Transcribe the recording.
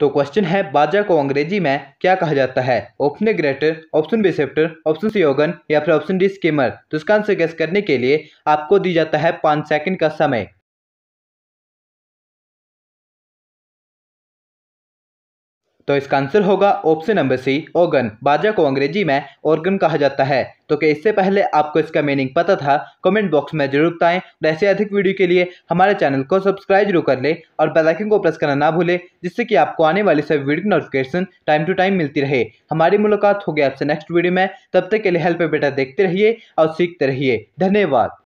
तो क्वेश्चन है बाजा को अंग्रेजी में क्या कहा जाता है ऑप्शन ग्रेटर ऑप्शन बिसेप्टर ऑप्शन सी ओगन या फिर ऑप्शन डी स्कीमर तो इसका आंसर गैस करने के लिए आपको दी जाता है पाँच सेकंड का समय तो इसका आंसर होगा ऑप्शन नंबर सी ऑर्गन बाजा को अंग्रेजी में ऑर्गन कहा जाता है तो क्या इससे पहले आपको इसका मीनिंग पता था कमेंट बॉक्स में जरूर बताएं और ऐसे अधिक वीडियो के लिए हमारे चैनल को सब्सक्राइब जरूर कर लें और बेलाइकन को प्रेस करना ना भूलें जिससे कि आपको आने वाली सभी वीडियो की नोटिफिकेशन टाइम टू टाइम मिलती रहे हमारी मुलाकात होगी आपसे नेक्स्ट वीडियो में तब तक के लिए हेल्प बेटा देखते रहिए और सीखते रहिए धन्यवाद